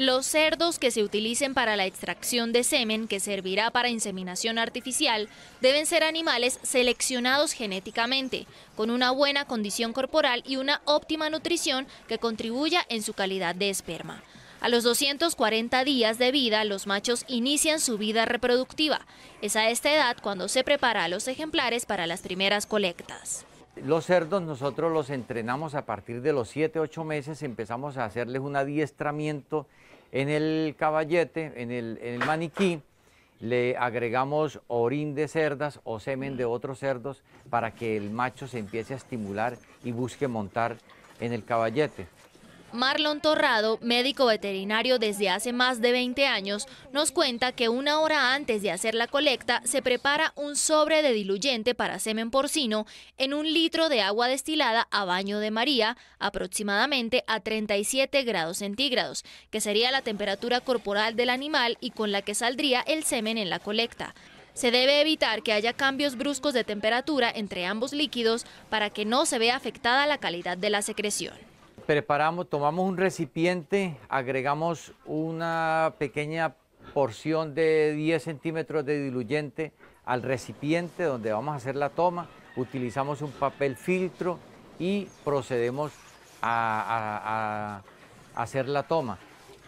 Los cerdos que se utilicen para la extracción de semen, que servirá para inseminación artificial, deben ser animales seleccionados genéticamente, con una buena condición corporal y una óptima nutrición que contribuya en su calidad de esperma. A los 240 días de vida, los machos inician su vida reproductiva. Es a esta edad cuando se prepara a los ejemplares para las primeras colectas. Los cerdos nosotros los entrenamos a partir de los 7, 8 meses, empezamos a hacerles un adiestramiento en el caballete, en el, en el maniquí, le agregamos orín de cerdas o semen de otros cerdos para que el macho se empiece a estimular y busque montar en el caballete. Marlon Torrado, médico veterinario desde hace más de 20 años, nos cuenta que una hora antes de hacer la colecta se prepara un sobre de diluyente para semen porcino en un litro de agua destilada a baño de María, aproximadamente a 37 grados centígrados, que sería la temperatura corporal del animal y con la que saldría el semen en la colecta. Se debe evitar que haya cambios bruscos de temperatura entre ambos líquidos para que no se vea afectada la calidad de la secreción preparamos, tomamos un recipiente, agregamos una pequeña porción de 10 centímetros de diluyente al recipiente donde vamos a hacer la toma, utilizamos un papel filtro y procedemos a, a hacer la toma.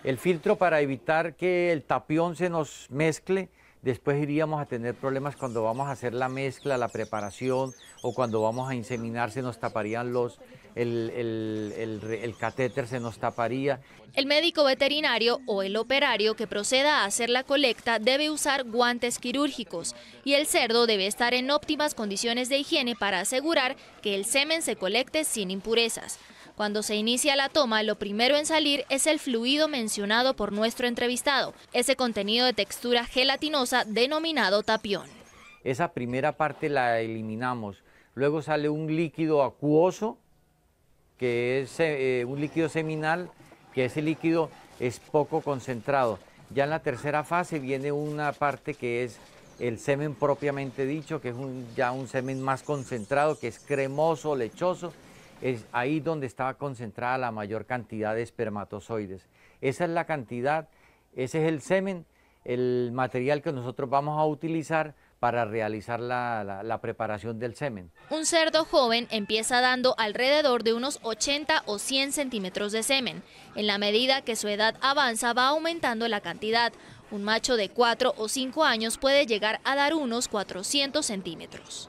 El filtro para evitar que el tapión se nos mezcle Después iríamos a tener problemas cuando vamos a hacer la mezcla, la preparación o cuando vamos a inseminar se nos taparían los, el, el, catéter se nos taparía. El médico veterinario o el operario que proceda a hacer la colecta debe usar guantes quirúrgicos y el cerdo debe estar en óptimas condiciones de higiene para asegurar que el semen se colecte sin impurezas. Cuando se inicia la toma, lo primero en salir es el fluido mencionado por nuestro entrevistado, ese contenido de textura gelatinosa denominado tapión. Esa primera parte la eliminamos. Luego sale un líquido acuoso, que es eh, eh, un líquido seminal, que ese líquido es poco concentrado. Ya en la tercera fase viene una parte que es el semen propiamente dicho, que es ya un semen más concentrado, que es cremoso, lechoso, es ahí donde estaba concentrada la mayor cantidad de espermatozoides. Esa es la cantidad, ese es el semen, el material que nosotros vamos a utilizar para realizar la, la, preparación del semen. Un cerdo joven empieza dando alrededor de unos 80 o 100 centímetros de semen. En la medida que su edad avanza va aumentando la cantidad. Un macho de 4 o 5 años puede llegar a dar unos 400 centímetros.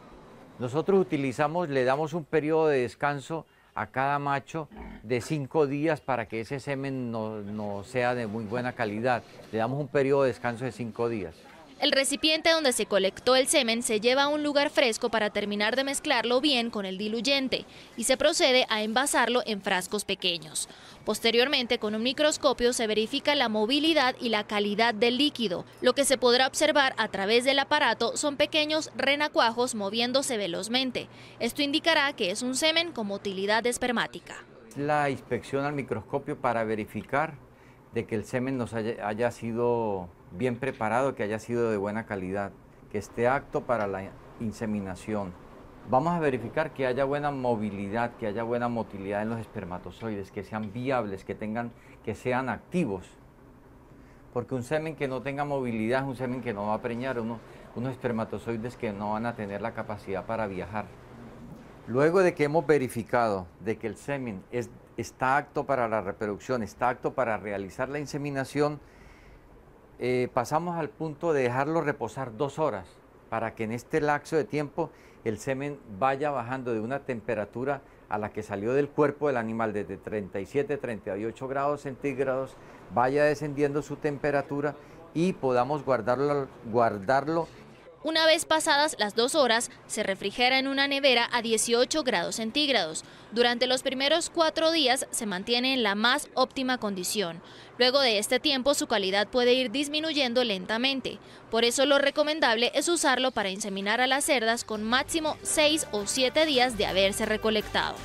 Nosotros utilizamos, le damos un periodo de descanso a cada macho de cinco días para que ese semen no, no sea de muy buena calidad. Le damos un periodo de descanso de cinco días. El recipiente donde se colectó el semen se lleva a un lugar fresco para terminar de mezclarlo bien con el diluyente y se procede a envasarlo en frascos pequeños. Posteriormente, con un microscopio se verifica la movilidad y la calidad del líquido. Lo que se podrá observar a través del aparato son pequeños renacuajos moviéndose velozmente. Esto indicará que es un semen con utilidad espermática. La inspección al microscopio para verificar de que el semen nos haya, haya sido bien preparado, que haya sido de buena calidad, que esté apto para la inseminación vamos a verificar que haya buena movilidad, que haya buena motilidad en los espermatozoides, que sean viables, que tengan, que sean activos. Porque un semen que no tenga movilidad es un semen que no va a preñar, unos, espermatozoides que no van a tener la capacidad para viajar. Luego de que hemos verificado de que el semen está apto para la reproducción, está apto para realizar la inseminación, eh, pasamos al punto de dejarlo reposar dos horas para que en este lapso de tiempo el semen vaya bajando de una temperatura a la que salió del cuerpo del animal desde 37, 38 grados centígrados, vaya descendiendo su temperatura y podamos guardarlo, guardarlo una vez pasadas las dos horas, se refrigera en una nevera a 18 grados centígrados. Durante los primeros cuatro días se mantiene en la más óptima condición. Luego de este tiempo su calidad puede ir disminuyendo lentamente. Por eso lo recomendable es usarlo para inseminar a las cerdas con máximo 6 o 7 días de haberse recolectado.